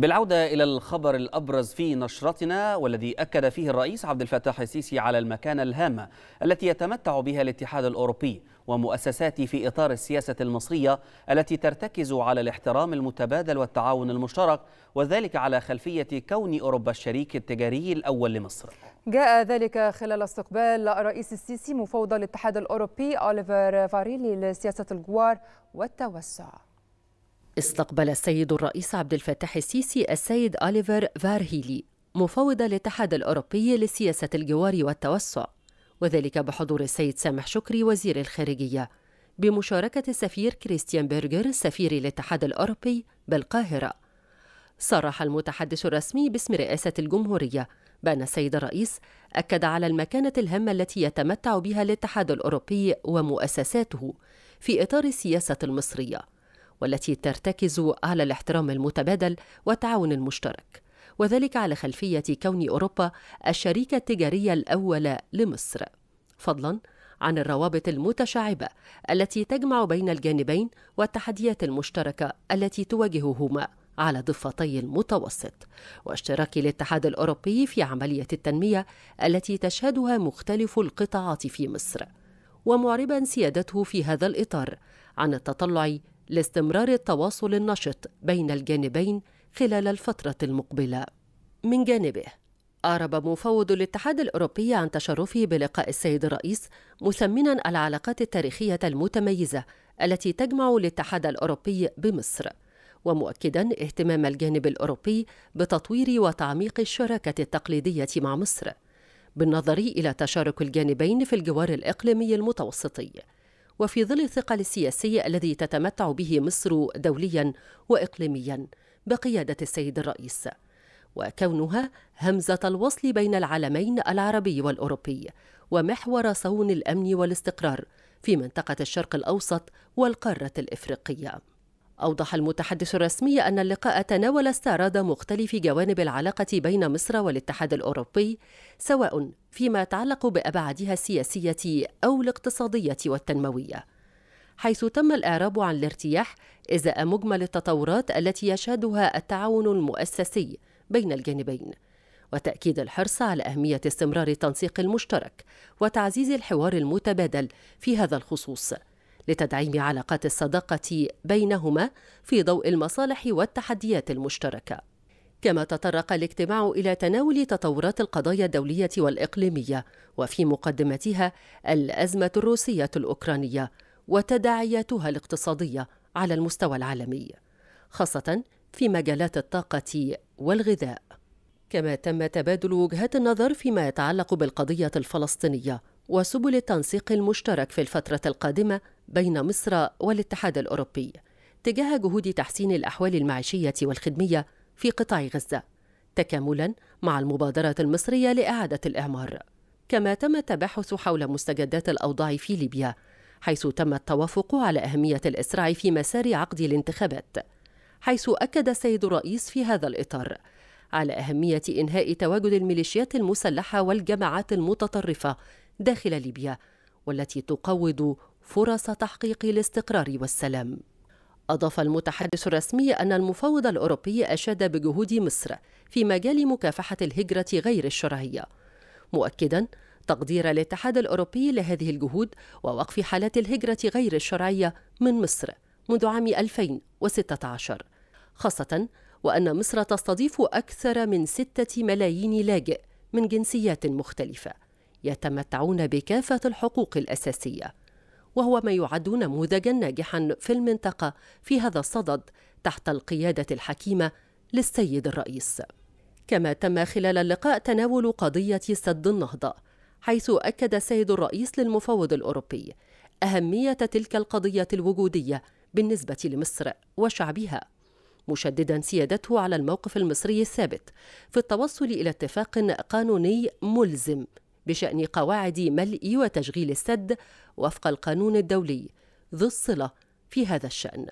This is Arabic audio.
بالعودة إلى الخبر الأبرز في نشرتنا والذي أكد فيه الرئيس عبد الفتاح السيسي على المكانة الهامة التي يتمتع بها الاتحاد الأوروبي ومؤسساته في إطار السياسة المصرية التي ترتكز على الاحترام المتبادل والتعاون المشترك وذلك على خلفية كون أوروبا الشريك التجاري الأول لمصر جاء ذلك خلال استقبال الرئيس السيسي مفوض الاتحاد الأوروبي أوليفر فاريلي لسياسة الجوار والتوسع استقبل السيد الرئيس عبد الفتاح السيسي السيد أليفر فارهيلي مفوض الاتحاد الأوروبي لسياسة الجوار والتوسع وذلك بحضور السيد سامح شكري وزير الخارجية بمشاركة السفير كريستيان بيرجر سفير الاتحاد الأوروبي بالقاهرة صرح المتحدث الرسمي باسم رئاسة الجمهورية بأن السيد الرئيس أكد على المكانة الهامة التي يتمتع بها الاتحاد الأوروبي ومؤسساته في إطار السياسة المصرية والتي ترتكز على الاحترام المتبادل والتعاون المشترك وذلك على خلفية كون أوروبا الشريك التجاري الأول لمصر فضلا عن الروابط المتشعبة التي تجمع بين الجانبين والتحديات المشتركة التي تواجههما على ضفتي المتوسط واشتراك الاتحاد الأوروبي في عملية التنمية التي تشهدها مختلف القطاعات في مصر ومعربا سيادته في هذا الإطار عن التطلع لاستمرار التواصل النشط بين الجانبين خلال الفترة المقبلة. من جانبه، أعرب مفوض الاتحاد الأوروبي عن تشرفه بلقاء السيد الرئيس مثمنا العلاقات التاريخية المتميزة التي تجمع الاتحاد الأوروبي بمصر. ومؤكدا اهتمام الجانب الاوروبي بتطوير وتعميق الشراكه التقليديه مع مصر بالنظر الى تشارك الجانبين في الجوار الاقليمي المتوسطي وفي ظل الثقل السياسي الذي تتمتع به مصر دوليا واقليميا بقياده السيد الرئيس وكونها همزه الوصل بين العالمين العربي والاوروبي ومحور صون الامن والاستقرار في منطقه الشرق الاوسط والقاره الافريقيه أوضح المتحدث الرسمي أن اللقاء تناول استعراض مختلف جوانب العلاقة بين مصر والاتحاد الأوروبي سواء فيما يتعلق بأبعادها السياسية أو الاقتصادية والتنموية حيث تم الإعراب عن الارتياح إزاء مجمل التطورات التي يشهدها التعاون المؤسسي بين الجانبين وتأكيد الحرص على أهمية استمرار التنسيق المشترك وتعزيز الحوار المتبادل في هذا الخصوص لتدعيم علاقات الصداقه بينهما في ضوء المصالح والتحديات المشتركه كما تطرق الاجتماع الى تناول تطورات القضايا الدوليه والاقليميه وفي مقدمتها الازمه الروسيه الاوكرانيه وتداعياتها الاقتصاديه على المستوى العالمي خاصه في مجالات الطاقه والغذاء كما تم تبادل وجهات النظر فيما يتعلق بالقضيه الفلسطينيه وسبل التنسيق المشترك في الفتره القادمه بين مصر والاتحاد الأوروبي تجاه جهود تحسين الأحوال المعيشية والخدمية في قطاع غزة تكاملا مع المبادرة المصرية لإعادة الإعمار كما تم التباحث حول مستجدات الأوضاع في ليبيا حيث تم التوافق على أهمية الإسراع في مسار عقد الانتخابات حيث أكد السيد الرئيس في هذا الإطار على أهمية إنهاء تواجد الميليشيات المسلحة والجماعات المتطرفة داخل ليبيا والتي تقوض فرص تحقيق الاستقرار والسلام أضاف المتحدث الرسمي أن المفوض الأوروبي أشاد بجهود مصر في مجال مكافحة الهجرة غير الشرعية مؤكدا تقدير الاتحاد الأوروبي لهذه الجهود ووقف حالات الهجرة غير الشرعية من مصر منذ عام 2016 خاصة وأن مصر تستضيف أكثر من ستة ملايين لاجئ من جنسيات مختلفة يتمتعون بكافة الحقوق الأساسية وهو ما يعد نموذجا ناجحا في المنطقة في هذا الصدد تحت القيادة الحكيمة للسيد الرئيس. كما تم خلال اللقاء تناول قضية سد النهضة، حيث أكد السيد الرئيس للمفوض الأوروبي أهمية تلك القضية الوجودية بالنسبة لمصر وشعبها، مشددا سيادته على الموقف المصري الثابت في التوصل إلى اتفاق قانوني ملزم بشأن قواعد ملء وتشغيل السد وفق القانون الدولي ذو الصلة في هذا الشأن